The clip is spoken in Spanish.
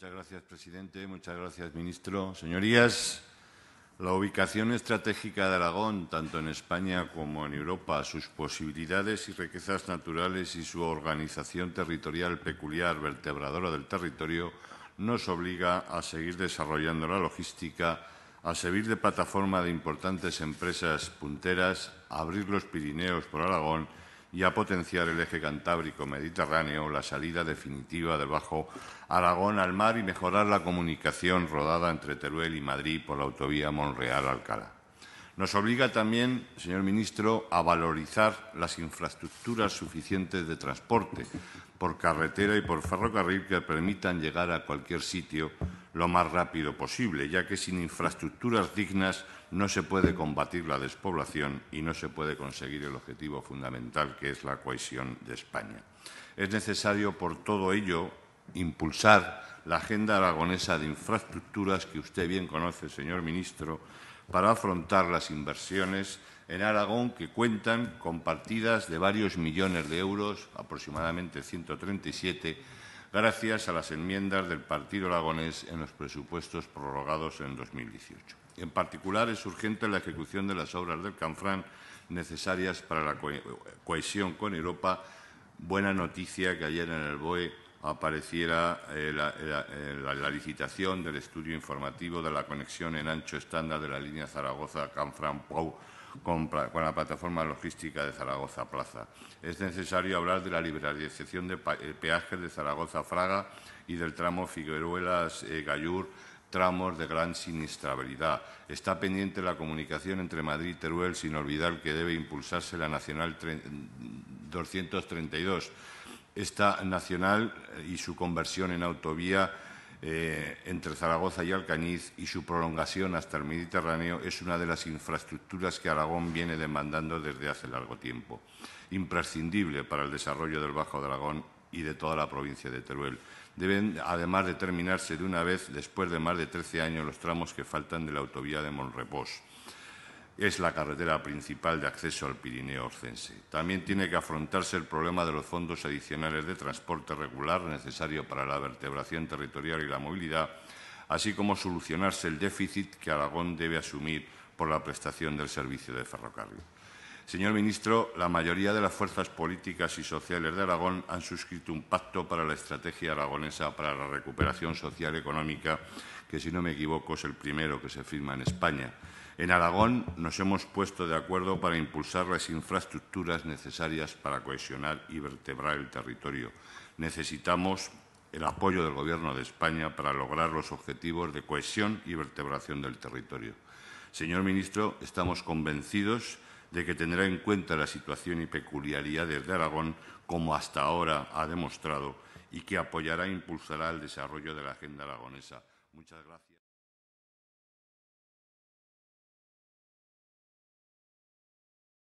Muchas gracias, presidente. Muchas gracias, ministro. Señorías, la ubicación estratégica de Aragón, tanto en España como en Europa, sus posibilidades y riquezas naturales y su organización territorial peculiar, vertebradora del territorio, nos obliga a seguir desarrollando la logística, a servir de plataforma de importantes empresas punteras, a abrir los Pirineos por Aragón y a potenciar el eje cantábrico-mediterráneo, la salida definitiva del Bajo Aragón al mar y mejorar la comunicación rodada entre Teruel y Madrid por la autovía Monreal-Alcalá. Nos obliga también, señor ministro, a valorizar las infraestructuras suficientes de transporte por carretera y por ferrocarril que permitan llegar a cualquier sitio lo más rápido posible, ya que sin infraestructuras dignas no se puede combatir la despoblación y no se puede conseguir el objetivo fundamental que es la cohesión de España. Es necesario, por todo ello, impulsar la agenda aragonesa de infraestructuras que usted bien conoce, señor ministro, para afrontar las inversiones en Aragón que cuentan con partidas de varios millones de euros, aproximadamente 137, gracias a las enmiendas del Partido Aragonés en los presupuestos prorrogados en 2018. En particular, es urgente la ejecución de las obras del Canfrán necesarias para la cohesión con Europa. Buena noticia que ayer en el BOE apareciera eh, eh, eh, la, licitación del estudio informativo de la conexión en ancho estándar de la línea Zaragoza-Canfranc-Pau con, la plataforma logística de Zaragoza-Plaza. Es necesario hablar de la liberalización de peajes de Zaragoza-Fraga y del tramo Figueruelas-Gallur tramos de gran sinistrabilidad. Está pendiente la comunicación entre Madrid y Teruel, sin olvidar que debe impulsarse la Nacional 232 esta nacional eh, y su conversión en autovía eh, entre Zaragoza y Alcañiz y su prolongación hasta el Mediterráneo es una de las infraestructuras que Aragón viene demandando desde hace largo tiempo, imprescindible para el desarrollo del Bajo de Aragón y de toda la provincia de Teruel. Deben, además, determinarse de una vez, después de más de 13 años, los tramos que faltan de la autovía de Monrepós es la carretera principal de acceso al Pirineo Orcense. También tiene que afrontarse el problema de los fondos adicionales de transporte regular necesario para la vertebración territorial y la movilidad, así como solucionarse el déficit que Aragón debe asumir por la prestación del servicio de ferrocarril. Señor ministro, la mayoría de las fuerzas políticas y sociales de Aragón han suscrito un pacto para la estrategia aragonesa para la recuperación social económica, que si no me equivoco es el primero que se firma en España en Aragón nos hemos puesto de acuerdo para impulsar las infraestructuras necesarias para cohesionar y vertebrar el territorio. Necesitamos el apoyo del Gobierno de España para lograr los objetivos de cohesión y vertebración del territorio. Señor ministro, estamos convencidos de que tendrá en cuenta la situación y peculiaridades de Aragón, como hasta ahora ha demostrado, y que apoyará e impulsará el desarrollo de la agenda aragonesa. Muchas gracias.